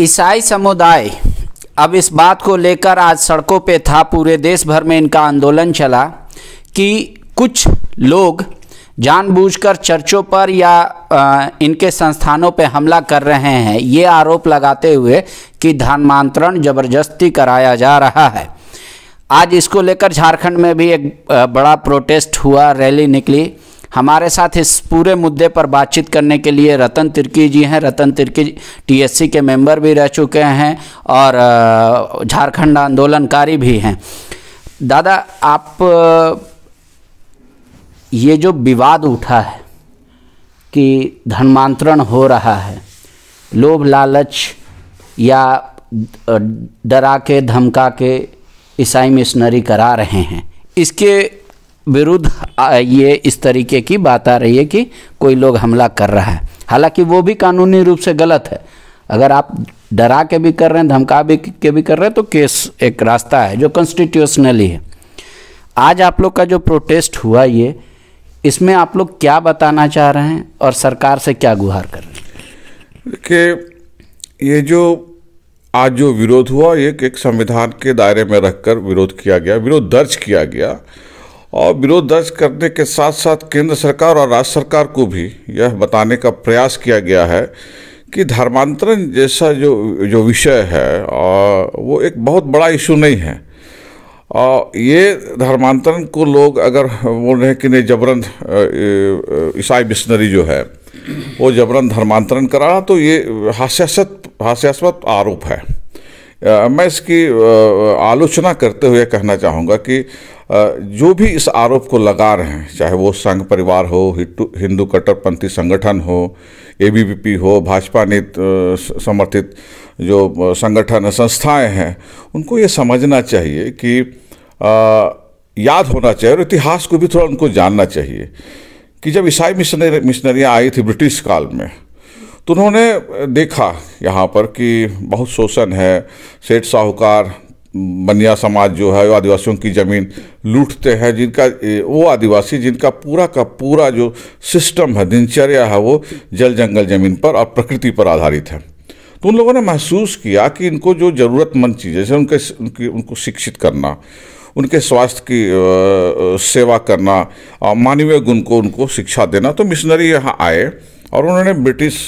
ईसाई समुदाय अब इस बात को लेकर आज सड़कों पे था पूरे देश भर में इनका आंदोलन चला कि कुछ लोग जानबूझकर चर्चों पर या इनके संस्थानों पर हमला कर रहे हैं ये आरोप लगाते हुए कि धर्मांतरण जबरदस्ती कराया जा रहा है आज इसको लेकर झारखंड में भी एक बड़ा प्रोटेस्ट हुआ रैली निकली हमारे साथ इस पूरे मुद्दे पर बातचीत करने के लिए रतन तिर्की जी हैं रतन तिर्की टीएससी के मेंबर भी रह चुके हैं और झारखंड आंदोलनकारी भी हैं दादा आप ये जो विवाद उठा है कि धर्मांतरण हो रहा है लोभ लालच या डरा के धमका के ईसाई मिशनरी करा रहे हैं इसके विरुद्ध ये इस तरीके की बात आ रही है कि कोई लोग हमला कर रहा है हालांकि वो भी कानूनी रूप से गलत है अगर आप डरा के भी कर रहे हैं धमका भी के भी कर रहे हैं तो केस एक रास्ता है जो कॉन्स्टिट्यूशनली है आज आप लोग का जो प्रोटेस्ट हुआ ये इसमें आप लोग क्या बताना चाह रहे हैं और सरकार से क्या गुहार कर रहे हैं देखिए ये जो आज जो विरोध हुआ ये एक संविधान के दायरे में रखकर विरोध किया गया विरोध दर्ज किया गया और विरोध दर्ज करने के साथ साथ केंद्र सरकार और राज्य सरकार को भी यह बताने का प्रयास किया गया है कि धर्मांतरण जैसा जो जो विषय है वो एक बहुत बड़ा इशू नहीं है और ये धर्मांतरण को लोग अगर बोल रहे हैं कि नहीं जबरन ईसाई मिशनरी जो है वो जबरन धर्मांतरण करा तो ये हास्यास्पद हास्यास्पद आरोप है मैं इसकी आलोचना करते हुए कहना चाहूँगा कि जो भी इस आरोप को लगा रहे हैं चाहे वो संघ परिवार हो हिंदू कट्टरपंथी संगठन हो ए हो भाजपा ने समर्थित जो संगठन संस्थाएं हैं उनको ये समझना चाहिए कि याद होना चाहिए और इतिहास को भी थोड़ा उनको जानना चाहिए कि जब ईसाई मिशनरी मिशनरियाँ आई थी ब्रिटिश काल में तो उन्होंने देखा यहाँ पर कि बहुत शोषण है सेठ साहूकार बनिया समाज जो है वो आदिवासियों की ज़मीन लूटते हैं जिनका वो आदिवासी जिनका पूरा का पूरा जो सिस्टम है दिनचर्या है वो जल जंगल ज़मीन पर और प्रकृति पर आधारित है तो उन लोगों ने महसूस किया कि इनको जो ज़रूरतमंद चीज़ जैसे उनके उनकी उनको शिक्षित करना उनके स्वास्थ्य की सेवा करना मानवीय गुण को उनको शिक्षा देना तो मिशनरी यहाँ आए और उन्होंने ब्रिटिश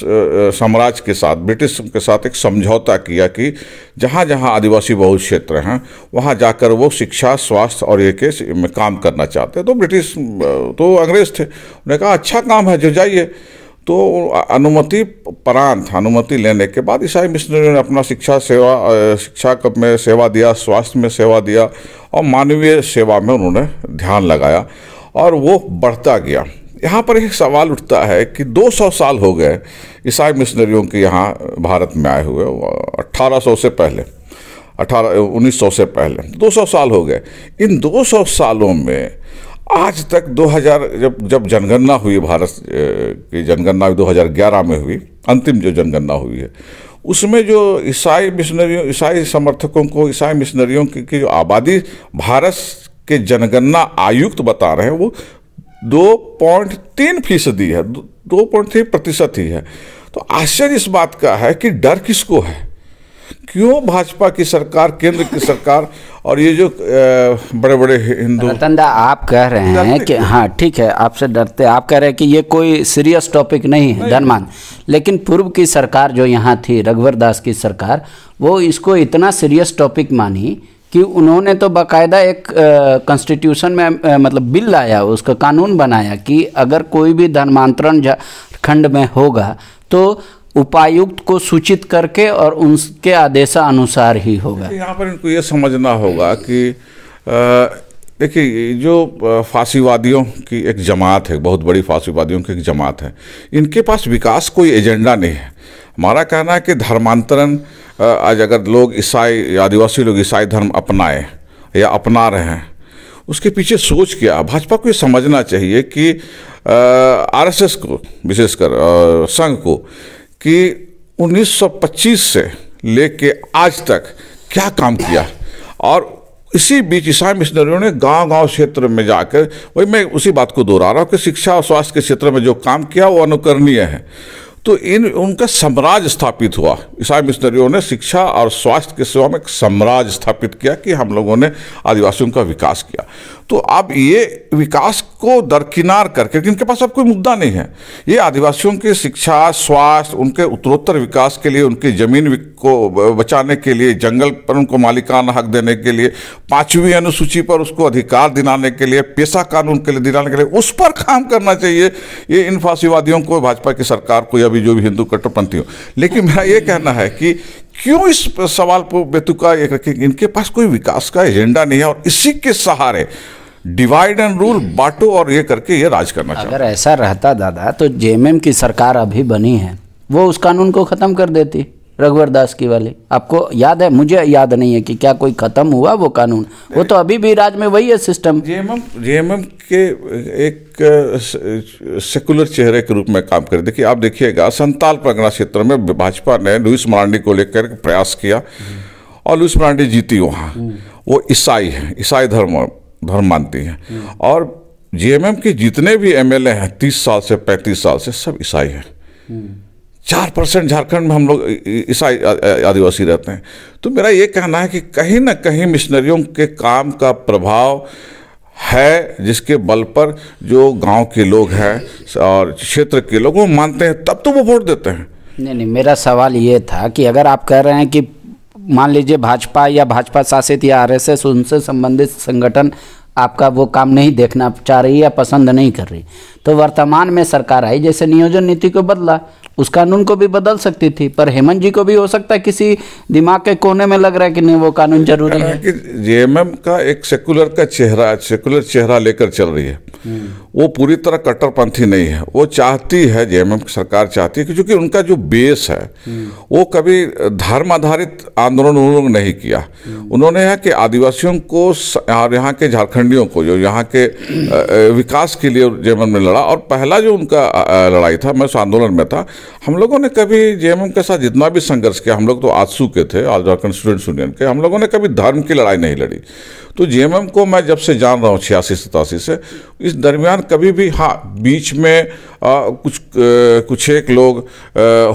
साम्राज्य के साथ ब्रिटिश के साथ एक समझौता किया कि जहाँ जहाँ आदिवासी बहुल क्षेत्र हैं वहाँ जाकर वो शिक्षा स्वास्थ्य और ये के में काम करना चाहते तो ब्रिटिश तो अंग्रेज़ थे उन्होंने कहा अच्छा काम है जो जाइए तो अनुमति परांत अनुमति लेने के बाद ईसाई मिशनरियों ने अपना शिक्षा सेवा शिक्षा में सेवा दिया स्वास्थ्य में सेवा दिया और मानवीय सेवा में उन्होंने ध्यान लगाया और वो बढ़ता गया यहाँ पर एक सवाल उठता है कि 200 साल हो गए ईसाई मिशनरियों के यहाँ भारत में आए हुए 1800 से पहले अठारह 1900 से पहले 200 साल हो गए इन 200 सालों में आज तक 2000 जब जब जनगणना हुई भारत की जनगणना 2011 में हुई अंतिम जो जनगणना हुई है उसमें जो ईसाई मिशनरियों ईसाई समर्थकों को ईसाई मिशनरियों की, की जो आबादी भारत के जनगणना आयुक्त बता रहे हैं वो दो पॉइंट तीन फीसदी है दो पॉइंट तीन प्रतिशत ही है तो आश्चर्य इस बात का है कि डर किसको है क्यों भाजपा की सरकार केंद्र की सरकार और ये जो बड़े बड़े हिंदू रतनदा आप कह रहे हैं कि हाँ ठीक है आपसे डरते आप कह रहे हैं कि ये कोई सीरियस टॉपिक नहीं है धनमान लेकिन पूर्व की सरकार जो यहाँ थी रघुवर दास की सरकार वो इसको इतना सीरियस टॉपिक मानी कि उन्होंने तो बाकायदा एक कॉन्स्टिट्यूशन में आ, मतलब बिल लाया उसका कानून बनाया कि अगर कोई भी धर्मांतरण झारखंड में होगा तो उपायुक्त को सूचित करके और उनके आदेशानुसार ही होगा यहाँ पर इनको ये समझना होगा कि देखिए जो फांसीवादियों की एक जमात है बहुत बड़ी फांसीवादियों की एक जमात है इनके पास विकास कोई एजेंडा नहीं है हमारा कहना है कि धर्मांतरण आज अगर लोग ईसाई आदिवासी लोग ईसाई धर्म अपनाए या अपना रहे हैं उसके पीछे सोच क्या भाजपा को ये समझना चाहिए कि आरएसएस को विशेषकर संघ को कि 1925 से लेके आज तक क्या काम किया और इसी बीच ईसाई मिशनरियों ने गांव गांव क्षेत्र में जाकर वही मैं उसी बात को दोहरा रहा हूँ कि शिक्षा और स्वास्थ्य के क्षेत्र में जो काम किया वो अनुकरणीय है तो इन उनका साम्राज्य स्थापित हुआ ईसाई मिशनरियों ने शिक्षा और स्वास्थ्य के सेवा में एक साम्राज्य स्थापित किया कि हम लोगों ने आदिवासियों का विकास किया तो अब ये विकास को दरकिनार करके इनके पास अब कोई मुद्दा नहीं है ये आदिवासियों की शिक्षा स्वास्थ्य उनके उत्तरोत्तर विकास के लिए उनकी ज़मीन को बचाने के लिए जंगल पर उनको मालिकाना हक देने के लिए पांचवी अनुसूची पर उसको अधिकार दिलाने के लिए पेशा कानून के लिए दिलाने के लिए उस पर काम करना चाहिए ये इन फांसीवादियों को भाजपा की सरकार को यह भी जो भी हिंदू कट्टरपंथी हो लेकिन मेरा ये कहना है कि क्यों इस सवाल पर बेतुका ये रखे इनके पास कोई विकास का एजेंडा नहीं है और इसी के सहारे डिवाइड एंड रूल बांटो और ये करके ये राज करना अगर ऐसा रहता दादा तो जेएमएम की सरकार अभी बनी है वो उस कानून को ख़त्म कर देती रघुवर दास की वाली आपको याद है मुझे याद नहीं है कि क्या कोई खत्म हुआ वो कानून वो तो अभी भी राज में वही है सिस्टम जेएमएम जेएमएम के एक सेकुलर चेहरे के रूप में काम करे देखिए आप देखिएगा संताल परगना क्षेत्र में भाजपा ने लुइस मरांडी को लेकर प्रयास किया और लुइस मरांडी जीती वहाँ वो ईसाई है ईसाई धर्म धर्म मानती है और जेएमएम के जितने भी एमएलए हैं तीस साल से पैंतीस साल से सब ईसाई हैं चार परसेंट झारखंड में हम लोग ईसाई आदिवासी रहते हैं तो मेरा ये कहना है कि कहीं ना कहीं मिशनरियों के काम का प्रभाव है जिसके बल पर जो गांव के लोग हैं और क्षेत्र के लोग वो मानते हैं तब तो वो वोट देते हैं नहीं नहीं मेरा सवाल ये था कि अगर आप कह रहे हैं कि मान लीजिए भाजपा या भाजपा शासित या आर एस उनसे संबंधित संगठन आपका वो काम नहीं देखना चाह रही या पसंद नहीं कर रही तो वर्तमान में सरकार आई जैसे नियोजन नीति को बदला उस कानून को भी बदल सकती थी पर हेमंत जी को भी हो सकता है किसी दिमाग के कोने में लग रहा है कि नहीं वो कानून जरूरी है कि जेएमएम का एक सेकुलर का चेहरा सेकुलर चेहरा लेकर चल रही है हम्म। वो पूरी तरह कट्टरपंथी नहीं है वो चाहती है जेएमएम की सरकार चाहती है क्योंकि उनका जो बेस है हम्म। वो कभी धर्म आधारित आंदोलन उन्होंने नहीं किया हम्म। उन्होंने यहाँ के आदिवासियों को और यहाँ के झारखंडियों को जो यहाँ के विकास के लिए जेएमएम ने लड़ा लड़ा और पहला जो उनका लड़ाई था मैं उस आंदोलन में था हम लोगों ने कभी जेएमएम के साथ जितना भी संघर्ष किया हम लोग तो आजसू के थे ऑल झारखंड स्टूडेंट्स यूनियन के हम लोगों ने कभी धर्म की लड़ाई नहीं लड़ी तो जेएमएम को मैं जब से जान रहा हूँ छियासी सतासी से इस दरमियान कभी भी हाँ बीच में आ, कुछ आ, कुछ एक लोग आ,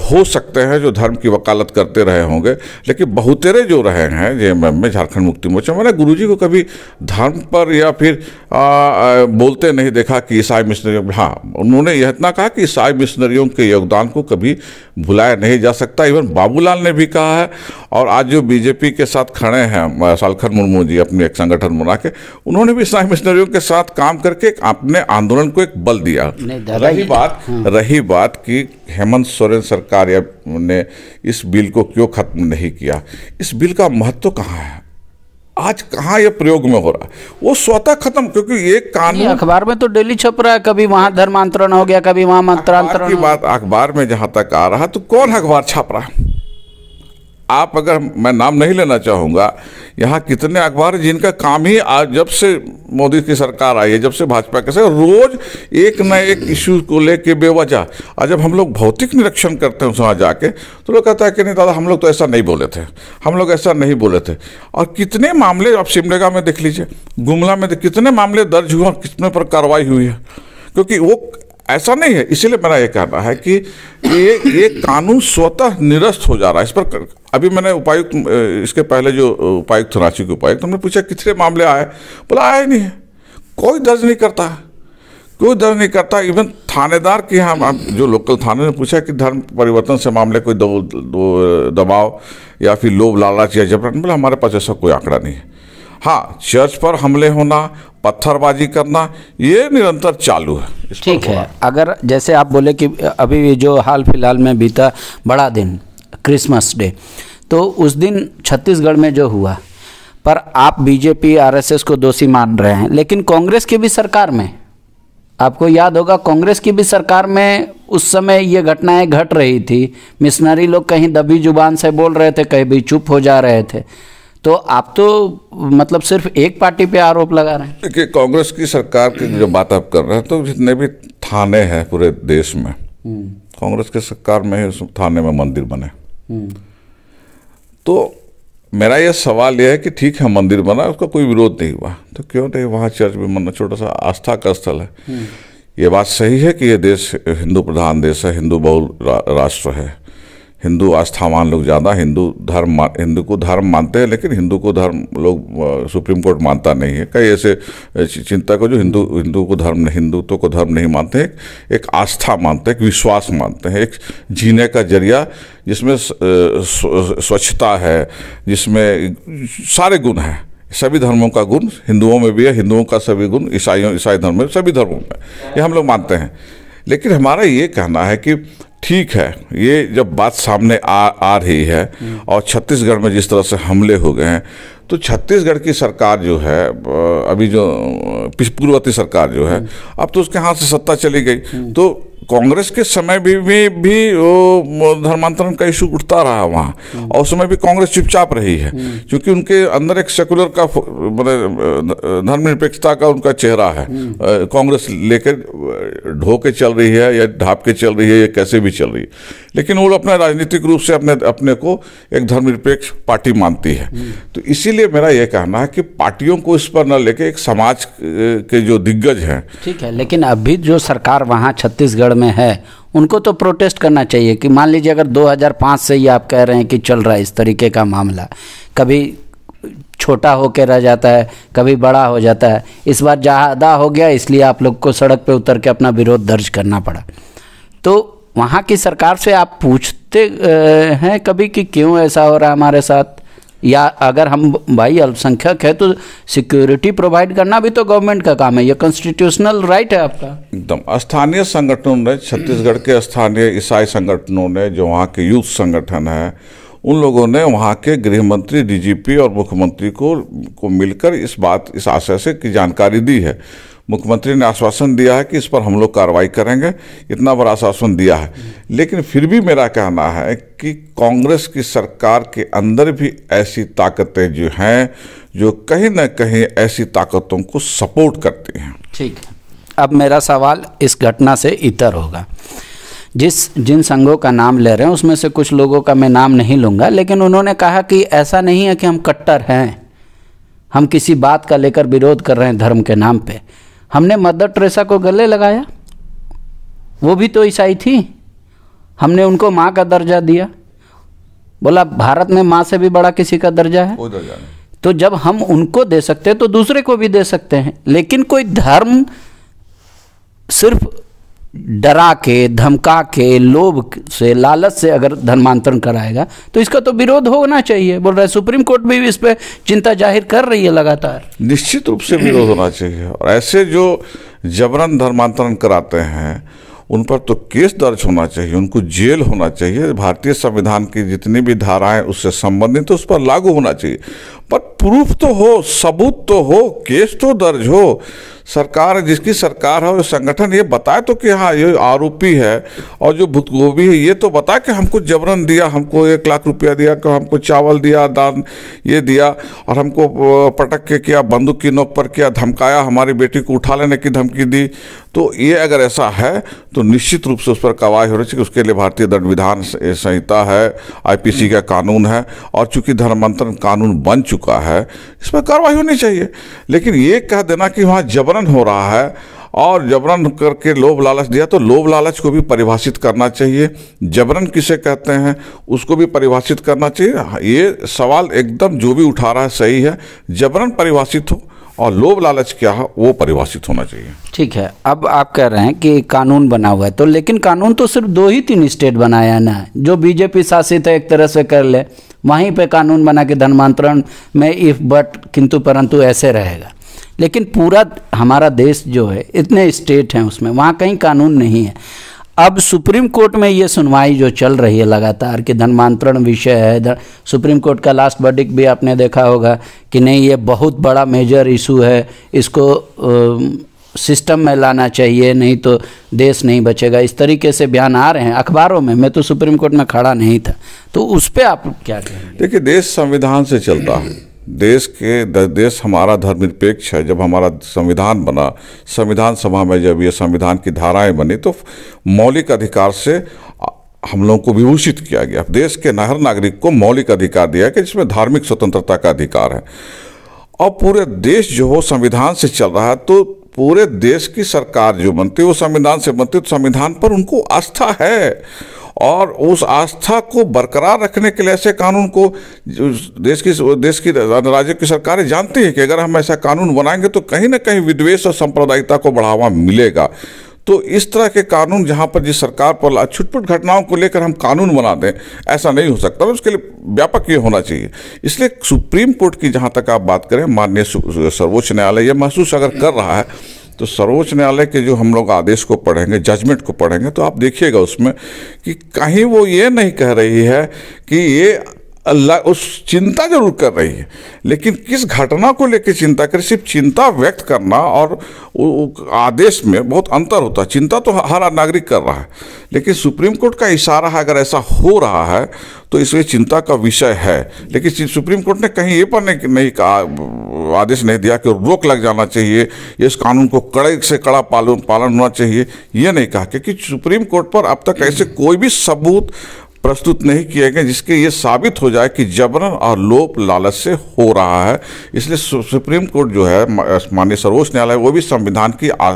हो सकते हैं जो धर्म की वकालत करते रहे होंगे लेकिन बहुतेरे जो रहे हैं जेएमएम में झारखंड मुक्ति मोर्चा मैंने गुरुजी को कभी धर्म पर या फिर आ, आ, बोलते नहीं देखा कि ईसाई मिशनरी हाँ उन्होंने यह इतना कहा कि ईसाई मिशनरियों के योगदान को कभी भुलाया नहीं जा सकता इवन बाबूलाल ने भी कहा है और आज जो बीजेपी के साथ खड़े हैं सालखन मुर्मू जी अपनी एक संग संगठन बना के उन्होंने भी इस्लामिक मिशनरियों के साथ काम करके अपने आंदोलन को एक बल दिया रही बात हाँ। रही बात कि हेमंत सोरेन सरकार ने इस बिल को क्यों खत्म नहीं किया इस बिल का महत्व कहाँ है आज कहाँ यह प्रयोग में हो रहा है वो स्वतः खत्म क्योंकि ये कानून अखबार में तो डेली छप रहा है कभी वहां धर्मांतरण हो गया कभी वहां मंत्रांतरण की बात अखबार में जहां तक आ रहा तो कौन अखबार छप रहा है आप अगर मैं नाम नहीं लेना चाहूँगा यहाँ कितने अखबार जिनका काम ही आज जब से मोदी की सरकार आई है जब से भाजपा के से रोज एक न एक इशू को लेके बेवजह और जब हम लोग भौतिक निरीक्षण करते हैं वहाँ जाके तो लोग कहता है कि नहीं दादा हम लोग तो ऐसा नहीं बोले थे हम लोग ऐसा नहीं बोले थे और कितने मामले आप शिमलेगा में देख लीजिए गुमला में कितने मामले दर्ज हुए कितने पर कार्रवाई हुई है क्योंकि वो ऐसा नहीं है इसीलिए मेरा ये कहना है कि ये ये कानून स्वतः निरस्त हो जा रहा है इस पर अभी मैंने उपायुक्त इसके पहले जो उपायुक्त रांची के उपायुक्त हमने पूछा कितने मामले आए बोला आया नहीं है कोई दर्ज नहीं करता कोई दर्ज नहीं करता इवन थानेदार की हम जो लोकल थाने ने पूछा कि धर्म परिवर्तन से मामले कोई दो, दो, दबाव या फिर लोभ लालच या जबरन बोला हमारे पास ऐसा कोई आंकड़ा नहीं है हाँ चर्च पर हमले होना पत्थरबाजी करना ये निरंतर चालू है ठीक है अगर जैसे आप बोले कि अभी जो हाल फिलहाल में बीता बड़ा दिन क्रिसमस डे तो उस दिन छत्तीसगढ़ में जो हुआ पर आप बीजेपी आरएसएस को दोषी मान रहे हैं लेकिन कांग्रेस की भी सरकार में आपको याद होगा कांग्रेस की भी सरकार में उस समय ये घटनाएं घट रही थी मिशनरी लोग कहीं दबी जुबान से बोल रहे थे कहीं भी चुप हो जा रहे थे तो आप तो मतलब सिर्फ एक पार्टी पे आरोप लगा रहे हैं देखिए कांग्रेस की सरकार की जो बात आप कर रहे हैं तो जितने भी थाने हैं पूरे देश में हम्म। कांग्रेस की सरकार में ही थाने में मंदिर बने हम्म। तो मेरा यह सवाल यह है कि ठीक है मंदिर बना उसका कोई विरोध नहीं हुआ तो क्यों नहीं वहाँ चर्च भी बनना छोटा सा आस्था का स्थल है हम्म। ये बात सही है कि ये देश हिंदू प्रधान देश है हिंदू बहुल रा, राष्ट्र है हिंदू आस्थावान लोग ज़्यादा हिंदू धर्म हिंदू को धर्म मानते हैं लेकिन हिंदू को धर्म लोग सुप्रीम कोर्ट मानता नहीं है कई ऐसे चिंता को जो हिंदू हिंदू को धर्म हिंदुत्व तो को धर्म नहीं मानते हैं एक आस्था मानते हैं एक विश्वास मानते हैं एक जीने का जरिया जिसमें स्वच्छता है जिसमें सारे गुण हैं सभी धर्मों का गुण हिंदुओं में भी है हिंदुओं का सभी गुण ईसाइयों ईसाई धर्म में सभी धर्मों में ये हम लोग मानते हैं लेकिन हमारा ये कहना है कि ठीक है ये जब बात सामने आ आ रही है और छत्तीसगढ़ में जिस तरह से हमले हो गए हैं तो छत्तीसगढ़ की सरकार जो है अभी जो पूर्ववर्ती सरकार जो है अब तो उसके हाथ से सत्ता चली गई तो कांग्रेस के समय भी भी, भी धर्मांतरण का इशू उठता रहा वहाँ हम्म। और उस समय भी कांग्रेस चुपचाप रही है हम्म। क्योंकि उनके अंदर एक सेकुलर का मतलब धर्मनिरपेक्षता का उनका चेहरा है हम्म। कांग्रेस लेकर ढो के चल रही है या ढाप के चल रही है या कैसे भी चल रही है लेकिन वो अपना राजनीतिक रूप से अपने अपने को एक धर्मनिरपेक्ष पार्टी मानती है तो इसीलिए मेरा यह कहना है कि पार्टियों को इस पर न लेके एक समाज के जो दिग्गज हैं ठीक है लेकिन अभी जो सरकार वहाँ छत्तीसगढ़ छत्तीसगढ़ में है उनको तो प्रोटेस्ट करना चाहिए कि मान लीजिए अगर 2005 से ही आप कह रहे हैं कि चल रहा है इस तरीके का मामला कभी छोटा होकर रह जाता है कभी बड़ा हो जाता है इस बार ज़्यादा हो गया इसलिए आप लोग को सड़क पर उतर के अपना विरोध दर्ज करना पड़ा तो वहाँ की सरकार से आप पूछते हैं कभी कि क्यों ऐसा हो रहा है हमारे साथ या अगर हम भाई अल्पसंख्यक है तो सिक्योरिटी प्रोवाइड करना भी तो गवर्नमेंट का काम है ये कॉन्स्टिट्यूशनल राइट है आपका एकदम स्थानीय संगठनों ने छत्तीसगढ़ के स्थानीय ईसाई संगठनों ने जो वहाँ के यूथ संगठन है उन लोगों ने वहाँ के गृह मंत्री डीजीपी और मुख्यमंत्री को को मिलकर इस बात इस आशय से की जानकारी दी है मुख्यमंत्री ने आश्वासन दिया है कि इस पर हम लोग कार्रवाई करेंगे इतना बड़ा आश्वासन दिया है लेकिन फिर भी मेरा कहना है कि कांग्रेस की सरकार के अंदर भी ऐसी ताकतें जो हैं जो कहीं ना कहीं ऐसी ताकतों को सपोर्ट करती हैं ठीक है अब मेरा सवाल इस घटना से इतर होगा जिस जिन संघों का नाम ले रहे हैं उसमें से कुछ लोगों का मैं नाम नहीं लूँगा लेकिन उन्होंने कहा कि ऐसा नहीं है कि हम कट्टर हैं हम किसी बात का लेकर विरोध कर रहे हैं धर्म के नाम पे हमने मदर ट्रेसा को गले लगाया वो भी तो ईसाई थी हमने उनको माँ का दर्जा दिया बोला भारत में माँ से भी बड़ा किसी का दर्जा है तो जब हम उनको दे सकते हैं तो दूसरे को भी दे सकते हैं लेकिन कोई धर्म सिर्फ डरा के धमका के लोभ से लालच से अगर धर्मांतरण कराएगा तो इसका तो विरोध होना चाहिए बोल रहा है सुप्रीम कोर्ट भी इस पर चिंता जाहिर कर रही है लगातार निश्चित रूप से विरोध होना चाहिए और ऐसे जो जबरन धर्मांतरण कराते हैं उन पर तो केस दर्ज होना चाहिए उनको जेल होना चाहिए भारतीय संविधान की जितनी भी धाराएं उससे संबंधित तो उस पर लागू होना चाहिए पर प्रूफ तो हो सबूत तो हो केस तो दर्ज हो सरकार जिसकी सरकार है और संगठन ये बताए तो कि हाँ ये आरोपी है और जो भुतगोभी है ये तो बताए कि हमको जबरन दिया हमको एक लाख रुपया दिया कि हमको चावल दिया दान ये दिया और हमको पटक के किया बंदूक की नोक पर किया धमकाया हमारी बेटी को उठा लेने की धमकी दी तो ये अगर ऐसा है तो निश्चित रूप से उस पर कार्रवाई हो रही है उसके लिए भारतीय दंड विधान संहिता है आईपीसी का कानून है और चूंकि धर्मांतरण कानून बन चुका है इस पर कार्रवाई होनी चाहिए लेकिन ये कह देना कि वहाँ जबरन जबरन हो रहा है और जबरन करके लोभ लालच दिया तो लोभ लालच को भी परिभाषित करना चाहिए जबरन किसे कहते हैं उसको भी परिभाषित करना चाहिए ये सवाल एकदम जो भी उठा रहा है सही है जबरन परिभाषित हो और लोभ लालच क्या है वो परिभाषित होना चाहिए ठीक है अब आप कह रहे हैं कि कानून बना हुआ है तो लेकिन कानून तो सिर्फ दो ही तीन स्टेट बनाया है ना जो बीजेपी शासित है एक तरह से कर ले वहीं पे कानून बना के धर्मांतरण में इफ बट किंतु परंतु ऐसे रहेगा लेकिन पूरा हमारा देश जो है इतने स्टेट हैं उसमें वहाँ कहीं कानून नहीं है अब सुप्रीम कोर्ट में ये सुनवाई जो चल रही है लगातार कि धर्मांतरण विषय है सुप्रीम कोर्ट का लास्ट बर्डिक भी आपने देखा होगा कि नहीं ये बहुत बड़ा मेजर इशू है इसको सिस्टम में लाना चाहिए नहीं तो देश नहीं बचेगा इस तरीके से बयान आ रहे हैं अखबारों में मैं तो सुप्रीम कोर्ट में खड़ा नहीं था तो उस पर आप क्या देखिए देश संविधान से चलता है देश के देश हमारा धर्मनिरपेक्ष है जब हमारा संविधान बना संविधान सभा में जब ये संविधान की धाराएं बनी तो मौलिक अधिकार से हम लोगों को विभूषित किया गया देश के हर नागरिक को मौलिक अधिकार दिया गया जिसमें धार्मिक स्वतंत्रता का अधिकार है अब पूरे देश जो हो संविधान से चल रहा है तो पूरे देश की सरकार जो बनती है वो संविधान से बनती है तो संविधान पर उनको आस्था है और उस आस्था को बरकरार रखने के लिए ऐसे कानून को देश की देश की राज्य की सरकारें जानती है कि अगर हम ऐसा कानून बनाएंगे तो कहीं ना कहीं विद्वेष और सांप्रदायिकता को बढ़ावा मिलेगा तो इस तरह के कानून जहाँ पर जिस सरकार पर छुटपुट घटनाओं को लेकर हम कानून बना दें ऐसा नहीं हो सकता उसके लिए व्यापक ये होना चाहिए इसलिए सुप्रीम कोर्ट की जहाँ तक आप बात करें माननीय सर्वोच्च न्यायालय यह महसूस अगर कर रहा है तो सर्वोच्च न्यायालय के जो हम लोग आदेश को पढ़ेंगे जजमेंट को पढ़ेंगे तो आप देखिएगा उसमें कि कहीं वो ये नहीं कह रही है कि ये अल्लाह उस चिंता जरूर कर रही है लेकिन किस घटना को लेकर चिंता कर सिर्फ चिंता व्यक्त करना और आदेश में बहुत अंतर होता है चिंता तो हर नागरिक कर रहा है लेकिन सुप्रीम कोर्ट का इशारा है अगर ऐसा हो रहा है तो इसमें चिंता का विषय है लेकिन सुप्रीम कोर्ट ने कहीं ये पर नहीं, कहा आदेश नहीं दिया कि रोक लग जाना चाहिए इस कानून को कड़े से कड़ा पालन पालन होना चाहिए यह नहीं कहा क्योंकि सुप्रीम कोर्ट पर अब तक ऐसे कोई भी सबूत प्रस्तुत नहीं किए गए जिसके ये साबित हो जाए कि जबरन और लोप लालच से हो रहा है इसलिए सुप्रीम कोर्ट जो है माननीय सर्वोच्च न्यायालय वो भी संविधान की आ,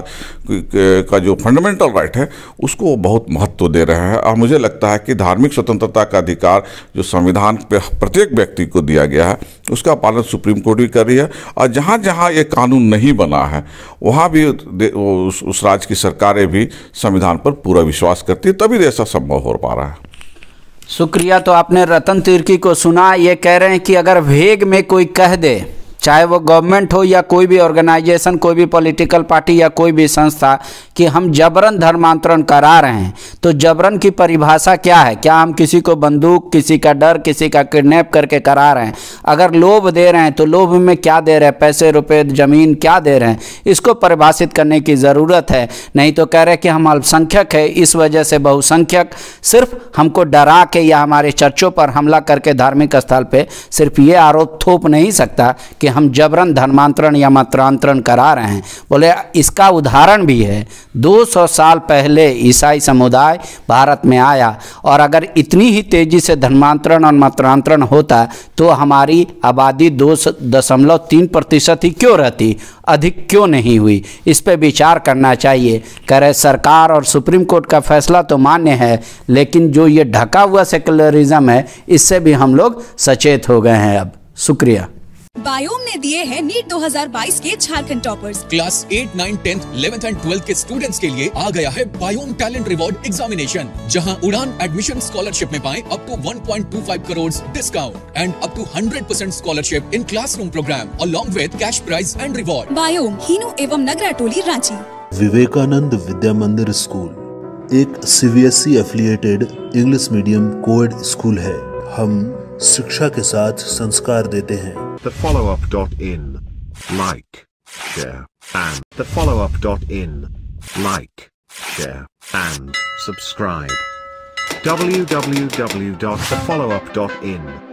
का जो फंडामेंटल राइट है उसको वो बहुत महत्व दे रहे हैं और मुझे लगता है कि धार्मिक स्वतंत्रता का अधिकार जो संविधान पे प्रत्येक व्यक्ति को दिया गया है उसका पालन सुप्रीम कोर्ट भी कर रही है और जहाँ जहाँ ये कानून नहीं बना है वहाँ भी उस, उस राज्य की सरकारें भी संविधान पर पूरा विश्वास करती है तभी तो ऐसा संभव हो पा रहा है शुक्रिया तो आपने रतन तिर्की को सुना ये कह रहे हैं कि अगर भेग में कोई कह दे चाहे वो गवर्नमेंट हो या कोई भी ऑर्गेनाइजेशन कोई भी पॉलिटिकल पार्टी या कोई भी संस्था कि हम जबरन धर्मांतरण करा रहे हैं तो जबरन की परिभाषा क्या है क्या हम किसी को बंदूक किसी का डर किसी का किडनैप करके करा रहे हैं अगर लोभ दे रहे हैं तो लोभ में क्या दे रहे हैं पैसे रुपये ज़मीन क्या दे रहे हैं इसको परिभाषित करने की ज़रूरत है नहीं तो कह रहे कि हम अल्पसंख्यक है इस वजह से बहुसंख्यक सिर्फ हमको डरा के या हमारे चर्चों पर हमला करके धार्मिक स्थल पर सिर्फ ये आरोप थोप नहीं सकता कि कि हम जबरन धर्मांतरण या मात्रांतरण करा रहे हैं बोले इसका उदाहरण भी है 200 साल पहले ईसाई समुदाय भारत में आया और अगर इतनी ही तेज़ी से धर्मांतरण और मात्रांतरण होता तो हमारी आबादी दो दशमलव तीन प्रतिशत ही क्यों रहती अधिक क्यों नहीं हुई इस पर विचार करना चाहिए कह रहे सरकार और सुप्रीम कोर्ट का फैसला तो मान्य है लेकिन जो ये ढका हुआ सेकुलरिज्म है इससे भी हम लोग सचेत हो गए हैं अब शुक्रिया बायोम ने दिए हैं नीट 2022 के Jharkhand toppers class eight nine tenth eleventh and twelfth के स्टूडेंट्स के लिए आ गया है बायोम टैलेंट रिवॉर्ड एग्जामिनेशन जहां उड़ान एडमिशन स्कॉलरशिप में पाए up to 1.25 crore discount and up to 100 percent scholarship in classroom programme along with cash prize and reward बायोम हीनू एवं नगरा टोली रांची विवेकानंद विद्या मंदिर स्कूल एक C CBSE affiliated English medium coed school है हम शिक्षा के साथ संस्कार देते हैं The follow up dot in, like, share, and the follow up dot in, like, share, and subscribe. www.thefollowup.in